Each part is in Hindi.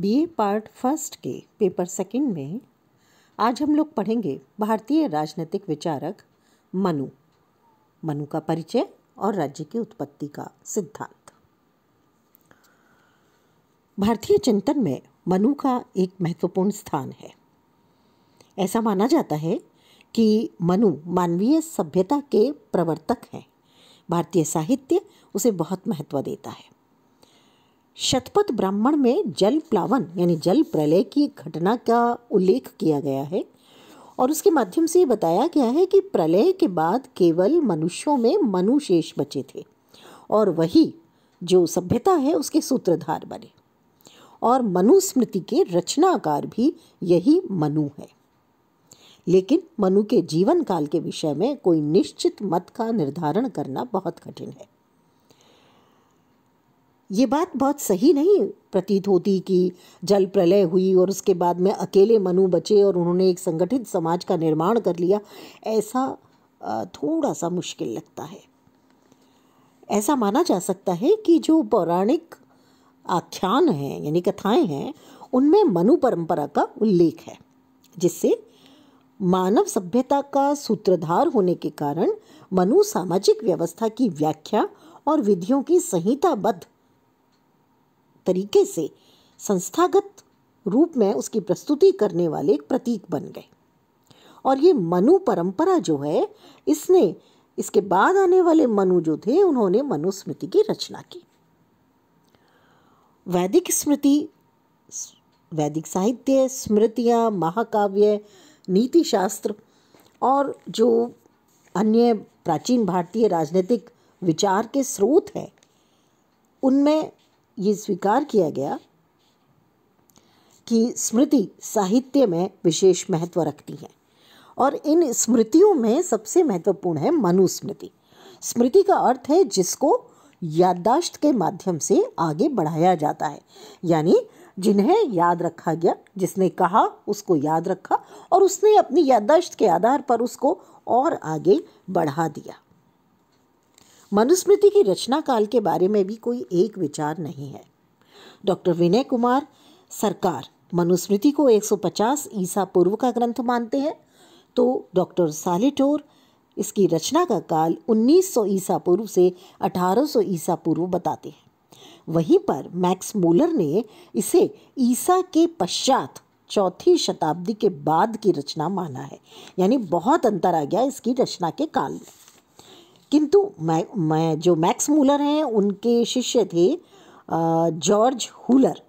बीए पार्ट फर्स्ट के पेपर सेकंड में आज हम लोग पढ़ेंगे भारतीय राजनीतिक विचारक मनु मनु का परिचय और राज्य की उत्पत्ति का सिद्धांत भारतीय चिंतन में मनु का एक महत्वपूर्ण स्थान है ऐसा माना जाता है कि मनु मानवीय सभ्यता के प्रवर्तक हैं भारतीय साहित्य उसे बहुत महत्व देता है शतपथ ब्राह्मण में जल प्लावन यानी जल प्रलय की घटना का उल्लेख किया गया है और उसके माध्यम से बताया गया है कि प्रलय के बाद केवल मनुष्यों में मनुशेष बचे थे और वही जो सभ्यता है उसके सूत्रधार बने और मनुस्मृति के रचनाकार भी यही मनु है लेकिन मनु के जीवन काल के विषय में कोई निश्चित मत का निर्धारण करना बहुत कठिन है ये बात बहुत सही नहीं प्रतीत होती कि जल प्रलय हुई और उसके बाद में अकेले मनु बचे और उन्होंने एक संगठित समाज का निर्माण कर लिया ऐसा थोड़ा सा मुश्किल लगता है ऐसा माना जा सकता है कि जो पौराणिक आख्यान हैं यानी कथाएं हैं उनमें मनु परंपरा का उल्लेख है जिससे मानव सभ्यता का सूत्रधार होने के कारण मनु सामाजिक व्यवस्था की व्याख्या और विधियों की संहिताबद्ध तरीके से संस्थागत रूप में उसकी प्रस्तुति करने वाले एक प्रतीक बन गए और ये मनु परंपरा जो है इसने इसके बाद आने वाले मनु जो थे उन्होंने मनुस्मृति की रचना की वैदिक स्मृति वैदिक साहित्य स्मृतियाँ महाकाव्य नीति शास्त्र और जो अन्य प्राचीन भारतीय राजनीतिक विचार के स्रोत हैं उनमें ये स्वीकार किया गया कि स्मृति साहित्य में विशेष महत्व रखती है और इन स्मृतियों में सबसे महत्वपूर्ण है मनुस्मृति स्मृति का अर्थ है जिसको याददाश्त के माध्यम से आगे बढ़ाया जाता है यानी जिन्हें याद रखा गया जिसने कहा उसको याद रखा और उसने अपनी याददाश्त के आधार पर उसको और आगे बढ़ा दिया मनुस्मृति की रचना काल के बारे में भी कोई एक विचार नहीं है डॉक्टर विनय कुमार सरकार मनुस्मृति को 150 ईसा पूर्व का ग्रंथ मानते हैं तो डॉक्टर सालिटोर इसकी रचना का काल 1900 ईसा पूर्व से 1800 ईसा पूर्व बताते हैं वहीं पर मैक्स मूलर ने इसे ईसा के पश्चात चौथी शताब्दी के बाद की रचना माना है यानी बहुत अंतर आ गया इसकी रचना के काल में किंतु मै, मैं जो मैक्स मूलर हैं उनके शिष्य थे जॉर्ज हुलर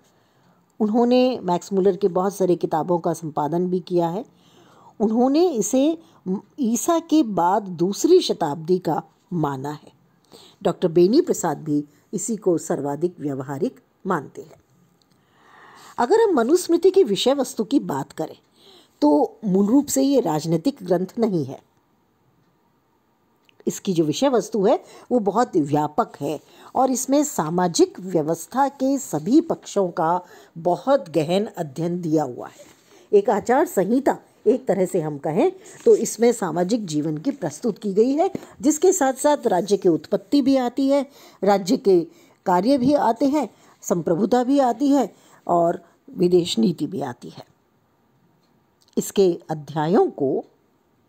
उन्होंने मैक्स मूलर के बहुत सारे किताबों का संपादन भी किया है उन्होंने इसे ईसा के बाद दूसरी शताब्दी का माना है डॉक्टर बेनी प्रसाद भी इसी को सर्वाधिक व्यवहारिक मानते हैं अगर हम मनुस्मृति की विषय वस्तु की बात करें तो मूल रूप से ये राजनीतिक ग्रंथ नहीं है इसकी जो विषय वस्तु है वो बहुत व्यापक है और इसमें सामाजिक व्यवस्था के सभी पक्षों का बहुत गहन अध्ययन दिया हुआ है एक आचार संहिता एक तरह से हम कहें तो इसमें सामाजिक जीवन की प्रस्तुत की गई है जिसके साथ साथ राज्य की उत्पत्ति भी आती है राज्य के कार्य भी आते हैं संप्रभुता भी आती है और विदेश नीति भी आती है इसके अध्यायों को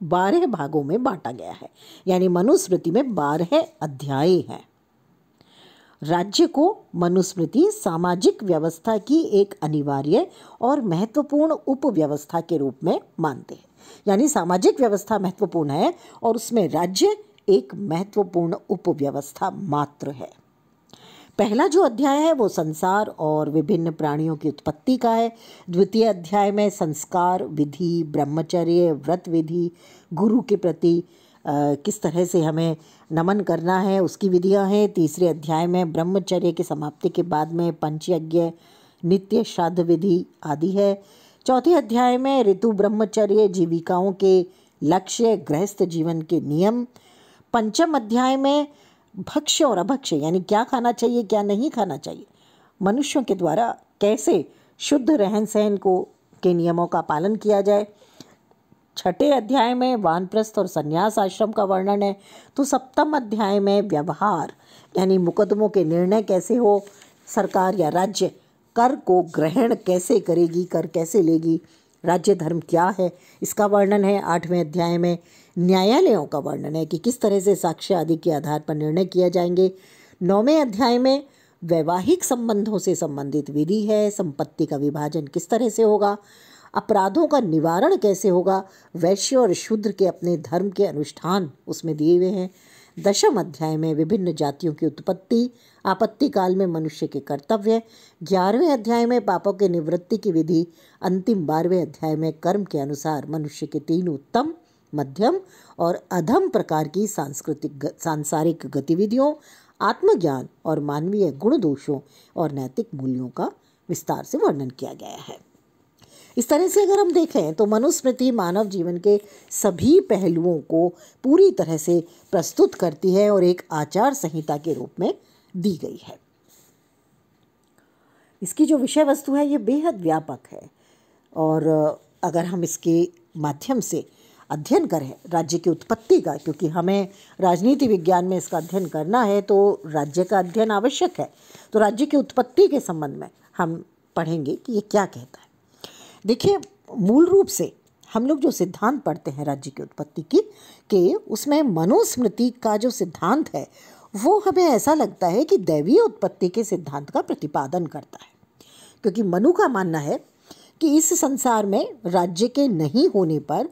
बारह भागों में बांटा गया है यानी मनुस्मृति में बारह अध्याय हैं राज्य को मनुस्मृति सामाजिक व्यवस्था की एक अनिवार्य और महत्वपूर्ण उपव्यवस्था के रूप में मानते हैं यानी सामाजिक व्यवस्था महत्वपूर्ण है और उसमें राज्य एक महत्वपूर्ण उपव्यवस्था मात्र है पहला जो अध्याय है वो संसार और विभिन्न प्राणियों की उत्पत्ति का है द्वितीय अध्याय में संस्कार विधि ब्रह्मचर्य व्रत विधि गुरु के प्रति किस तरह से हमें नमन करना है उसकी विधियाँ हैं तीसरे अध्याय में ब्रह्मचर्य के समाप्ति के बाद में पंचयज्ञ नित्य श्राद्ध विधि आदि है चौथे अध्याय में ऋतु ब्रह्मचर्य जीविकाओं के लक्ष्य गृहस्थ जीवन के नियम पंचम अध्याय में भक्ष्य और अभक्ष्य यानी क्या खाना चाहिए क्या नहीं खाना चाहिए मनुष्यों के द्वारा कैसे शुद्ध रहन सहन को के नियमों का पालन किया जाए छठे अध्याय में वानप्रस्थ और संन्यास आश्रम का वर्णन है तो सप्तम अध्याय में व्यवहार यानी मुकदमों के निर्णय कैसे हो सरकार या राज्य कर को ग्रहण कैसे करेगी कर कैसे लेगी राज्य धर्म क्या है इसका वर्णन है आठवें अध्याय में न्यायालयों का वर्णन है कि किस तरह से साक्ष्य आदि के आधार पर निर्णय किए जाएंगे नौवें अध्याय में वैवाहिक संबंधों से संबंधित विधि है संपत्ति का विभाजन किस तरह से होगा अपराधों का निवारण कैसे होगा वैश्य और शूद्र के अपने धर्म के अनुष्ठान उसमें दिए हुए हैं दशम अध्याय में विभिन्न जातियों की उत्पत्ति आपत्ति काल में मनुष्य के कर्तव्य ग्यारहवें अध्याय में पापों के निवृत्ति की विधि अंतिम बारहवें अध्याय में कर्म के अनुसार मनुष्य के तीन उत्तम मध्यम और अधम प्रकार की सांस्कृतिक सांसारिक गतिविधियों आत्मज्ञान और मानवीय गुण दोषों और नैतिक मूल्यों का विस्तार से वर्णन किया गया है इस तरह से अगर हम देखें तो मनुस्मृति मानव जीवन के सभी पहलुओं को पूरी तरह से प्रस्तुत करती है और एक आचार संहिता के रूप में दी गई है इसकी जो विषय वस्तु है ये बेहद व्यापक है और अगर हम इसके माध्यम से अध्ययन करें राज्य की उत्पत्ति का क्योंकि हमें राजनीति विज्ञान में इसका अध्ययन करना है तो राज्य का अध्ययन आवश्यक है तो राज्य की उत्पत्ति के संबंध में हम पढ़ेंगे कि ये क्या कहता है देखिए मूल रूप से हम लोग जो सिद्धांत पढ़ते हैं राज्य की उत्पत्ति की कि उसमें मनोस्मृति का जो सिद्धांत है वो हमें ऐसा लगता है कि दैवीय उत्पत्ति के सिद्धांत का प्रतिपादन करता है क्योंकि मनु का मानना है कि इस संसार में राज्य के नहीं होने पर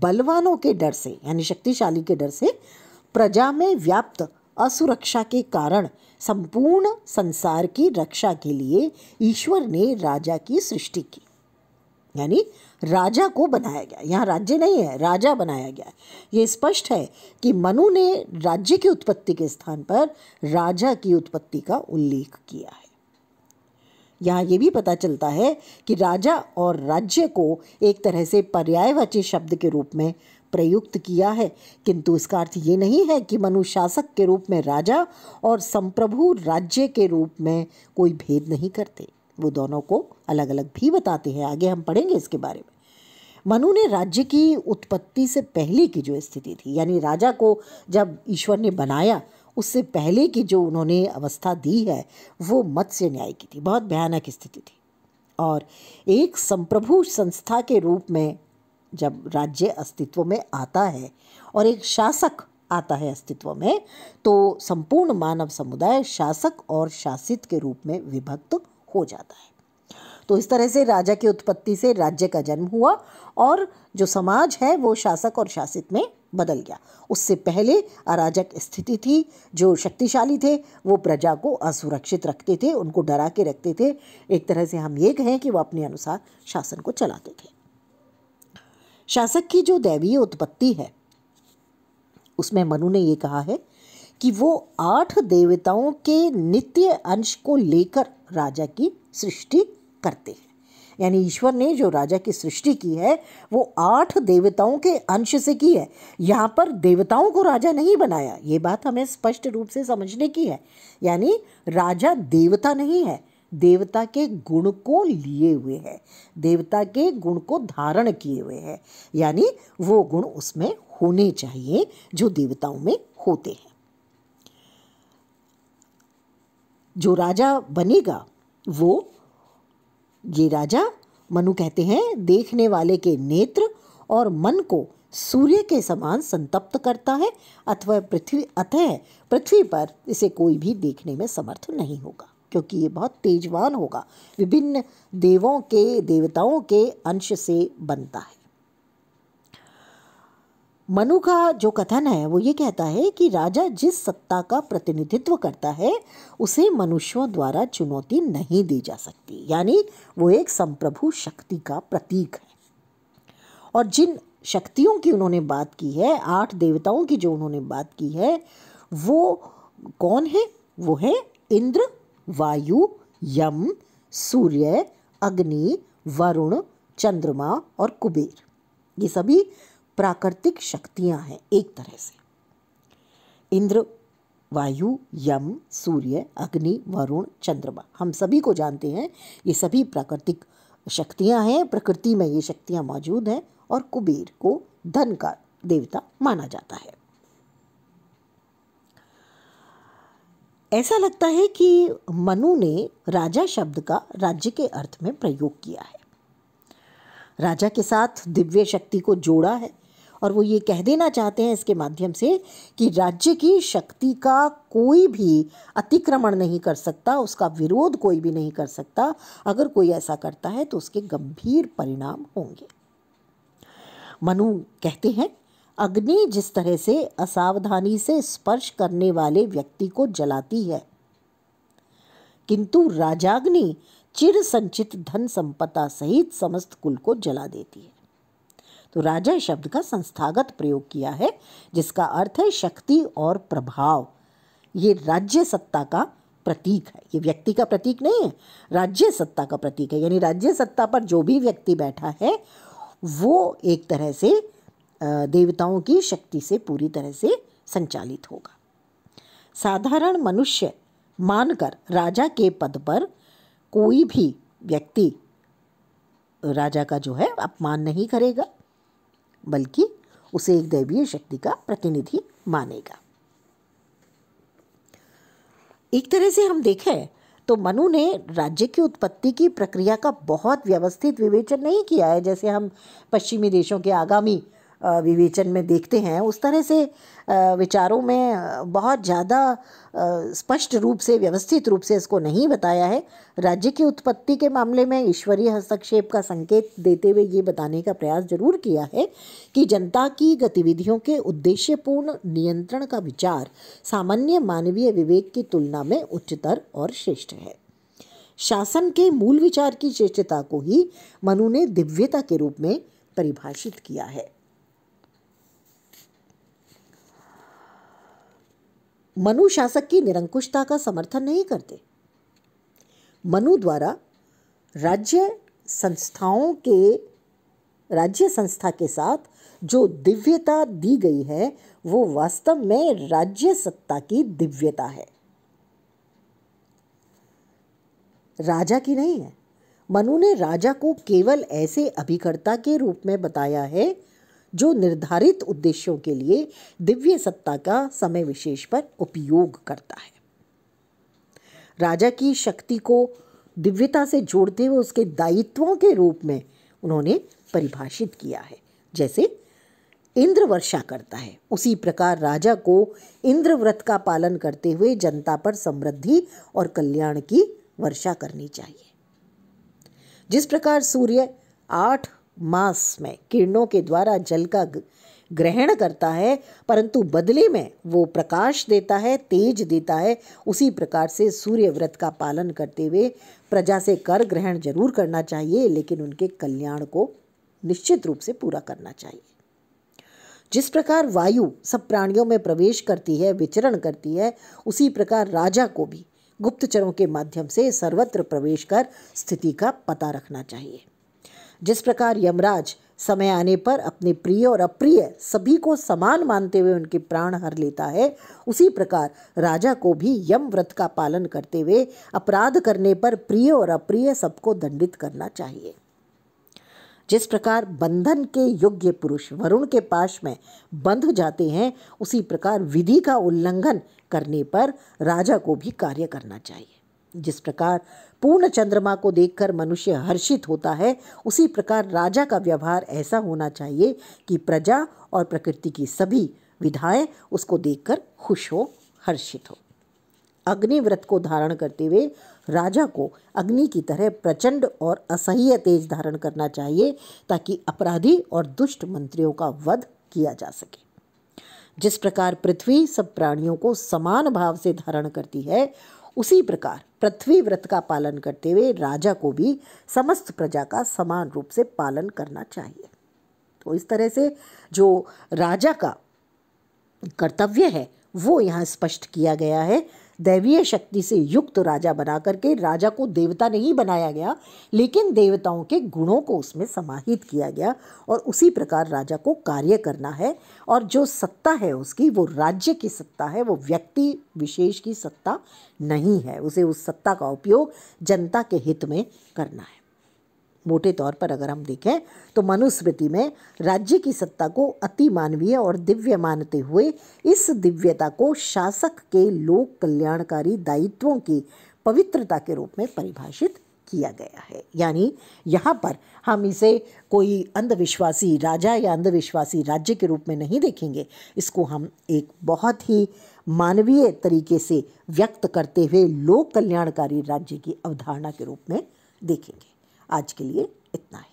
बलवानों के डर से यानी शक्तिशाली के डर से प्रजा में व्याप्त असुरक्षा के कारण संपूर्ण संसार की रक्षा के लिए ईश्वर ने राजा की सृष्टि की यानी राजा को बनाया गया यहाँ राज्य नहीं है राजा बनाया गया ये स्पष्ट है कि मनु ने राज्य की उत्पत्ति के स्थान पर राजा की उत्पत्ति का उल्लेख किया है यहाँ ये भी पता चलता है कि राजा और राज्य को एक तरह से पर्यायवाची शब्द के रूप में प्रयुक्त किया है किंतु इसका अर्थ ये नहीं है कि मनु शासक के रूप में राजा और संप्रभु राज्य के रूप में कोई भेद नहीं करते वो दोनों को अलग अलग भी बताते हैं आगे हम पढ़ेंगे इसके बारे में मनु ने राज्य की उत्पत्ति से पहले की जो स्थिति थी यानी राजा को जब ईश्वर ने बनाया उससे पहले की जो उन्होंने अवस्था दी है वो मत्स्य न्याय की थी बहुत भयानक स्थिति थी और एक संप्रभु संस्था के रूप में जब राज्य अस्तित्व में आता है और एक शासक आता है अस्तित्व में तो संपूर्ण मानव समुदाय शासक और शासित के रूप में विभक्त हो जाता है तो इस तरह से राजा की उत्पत्ति से राज्य का जन्म हुआ और जो समाज है वो शासक और शासित में बदल गया उससे पहले अराजक स्थिति थी जो शक्तिशाली थे वो प्रजा को असुरक्षित रखते थे उनको डरा के रखते थे एक तरह से हम ये कहें कि वो अपने अनुसार शासन को चलाते थे शासक की जो दैवीय उत्पत्ति है उसमें मनु ने ये कहा है कि वो आठ देवताओं के नित्य अंश को लेकर राजा की सृष्टि करते हैं यानी ईश्वर ने जो राजा की सृष्टि की है वो आठ देवताओं के अंश से की है यहाँ पर देवताओं को राजा नहीं बनाया ये बात हमें स्पष्ट रूप से समझने की है यानी राजा देवता नहीं है देवता के गुण को लिए हुए है देवता के गुण को धारण किए हुए है यानी वो गुण उसमें होने चाहिए जो देवताओं में होते हैं जो राजा बनेगा वो ये राजा मनु कहते हैं देखने वाले के नेत्र और मन को सूर्य के समान संतप्त करता है अथवा पृथ्वी अतः पृथ्वी पर इसे कोई भी देखने में समर्थ नहीं होगा क्योंकि ये बहुत तेजवान होगा विभिन्न देवों के देवताओं के अंश से बनता है मनु का जो कथन है वो ये कहता है कि राजा जिस सत्ता का प्रतिनिधित्व करता है उसे मनुष्यों द्वारा चुनौती नहीं दी जा सकती यानी वो एक संप्रभु शक्ति का प्रतीक है और जिन शक्तियों की उन्होंने बात की है आठ देवताओं की जो उन्होंने बात की है वो कौन है वो है इंद्र वायु यम सूर्य अग्नि वरुण चंद्रमा और कुबेर ये सभी प्राकृतिक शक्तियां हैं एक तरह से इंद्र वायु यम सूर्य अग्नि वरुण चंद्रमा हम सभी को जानते हैं ये सभी प्राकृतिक शक्तियां हैं प्रकृति में ये शक्तियां मौजूद हैं और कुबेर को धन का देवता माना जाता है ऐसा लगता है कि मनु ने राजा शब्द का राज्य के अर्थ में प्रयोग किया है राजा के साथ दिव्य शक्ति को जोड़ा है और वो ये कह देना चाहते हैं इसके माध्यम से कि राज्य की शक्ति का कोई भी अतिक्रमण नहीं कर सकता उसका विरोध कोई भी नहीं कर सकता अगर कोई ऐसा करता है तो उसके गंभीर परिणाम होंगे मनु कहते हैं अग्नि जिस तरह से असावधानी से स्पर्श करने वाले व्यक्ति को जलाती है किंतु राजाग्नि चिर संचित धन संपदा सहित समस्त कुल को जला देती है तो राजा शब्द का संस्थागत प्रयोग किया है जिसका अर्थ है शक्ति और प्रभाव ये राज्य सत्ता का प्रतीक है ये व्यक्ति का प्रतीक नहीं है राज्य सत्ता का प्रतीक है यानी राज्य सत्ता पर जो भी व्यक्ति बैठा है वो एक तरह से देवताओं की शक्ति से पूरी तरह से संचालित होगा साधारण मनुष्य मानकर राजा के पद पर कोई भी व्यक्ति राजा का जो है अपमान नहीं करेगा बल्कि उसे एक दैवीय शक्ति का प्रतिनिधि मानेगा एक तरह से हम देखें तो मनु ने राज्य की उत्पत्ति की प्रक्रिया का बहुत व्यवस्थित विवेचन नहीं किया है जैसे हम पश्चिमी देशों के आगामी विवेचन में देखते हैं उस तरह से विचारों में बहुत ज़्यादा स्पष्ट रूप से व्यवस्थित रूप से इसको नहीं बताया है राज्य की उत्पत्ति के मामले में ईश्वरीय हस्तक्षेप का संकेत देते हुए ये बताने का प्रयास जरूर किया है कि जनता की गतिविधियों के उद्देश्यपूर्ण नियंत्रण का विचार सामान्य मानवीय विवेक की तुलना में उच्चतर और श्रेष्ठ है शासन के मूल विचार की श्रेष्ठता को ही मनु ने दिव्यता के रूप में परिभाषित किया है मनु शासक की निरंकुशता का समर्थन नहीं करते मनु द्वारा राज्य संस्थाओं के राज्य संस्था के साथ जो दिव्यता दी गई है वो वास्तव में राज्य सत्ता की दिव्यता है राजा की नहीं है मनु ने राजा को केवल ऐसे अभिकर्ता के रूप में बताया है जो निर्धारित उद्देश्यों के लिए दिव्य सत्ता का समय विशेष पर उपयोग करता है राजा की शक्ति को दिव्यता से जोड़ते हुए उसके दायित्वों के रूप में उन्होंने परिभाषित किया है जैसे इंद्र वर्षा करता है उसी प्रकार राजा को इंद्र व्रत का पालन करते हुए जनता पर समृद्धि और कल्याण की वर्षा करनी चाहिए जिस प्रकार सूर्य आठ मास में किरणों के द्वारा जल का ग्रहण करता है परंतु बदले में वो प्रकाश देता है तेज देता है उसी प्रकार से सूर्य व्रत का पालन करते हुए प्रजा से कर ग्रहण जरूर करना चाहिए लेकिन उनके कल्याण को निश्चित रूप से पूरा करना चाहिए जिस प्रकार वायु सब प्राणियों में प्रवेश करती है विचरण करती है उसी प्रकार राजा को भी गुप्तचरों के माध्यम से सर्वत्र प्रवेश कर स्थिति का पता रखना चाहिए जिस प्रकार यमराज समय आने पर अपने प्रिय और अप्रिय सभी को समान मानते हुए उनके प्राण हर लेता है उसी प्रकार राजा को भी यम व्रत का पालन करते हुए अपराध करने पर प्रिय और अप्रिय सबको दंडित करना चाहिए जिस प्रकार बंधन के योग्य पुरुष वरुण के पास में बंध जाते हैं उसी प्रकार विधि का उल्लंघन करने पर राजा को भी कार्य करना चाहिए जिस प्रकार पूर्ण चंद्रमा को देखकर मनुष्य हर्षित होता है उसी प्रकार राजा का व्यवहार ऐसा होना चाहिए कि प्रजा और प्रकृति की सभी विधाएं उसको देखकर खुश हो हर्षित हो अग्निव्रत को धारण करते हुए राजा को अग्नि की तरह प्रचंड और असह्य तेज धारण करना चाहिए ताकि अपराधी और दुष्ट मंत्रियों का वध किया जा सके जिस प्रकार पृथ्वी सब प्राणियों को समान भाव से धारण करती है उसी प्रकार पृथ्वी व्रत का पालन करते हुए राजा को भी समस्त प्रजा का समान रूप से पालन करना चाहिए तो इस तरह से जो राजा का कर्तव्य है वो यहाँ स्पष्ट किया गया है दैवीय शक्ति से युक्त राजा बना करके राजा को देवता नहीं बनाया गया लेकिन देवताओं के गुणों को उसमें समाहित किया गया और उसी प्रकार राजा को कार्य करना है और जो सत्ता है उसकी वो राज्य की सत्ता है वो व्यक्ति विशेष की सत्ता नहीं है उसे उस सत्ता का उपयोग जनता के हित में करना है मोटे तौर पर अगर हम देखें तो मनुस्मृति में राज्य की सत्ता को अति मानवीय और दिव्य मानते हुए इस दिव्यता को शासक के लोक कल्याणकारी दायित्वों की पवित्रता के रूप में परिभाषित किया गया है यानी यहाँ पर हम इसे कोई अंधविश्वासी राजा या अंधविश्वासी राज्य के रूप में नहीं देखेंगे इसको हम एक बहुत ही मानवीय तरीके से व्यक्त करते हुए लोक कल्याणकारी राज्य की अवधारणा के रूप में देखेंगे आज के लिए इतना ही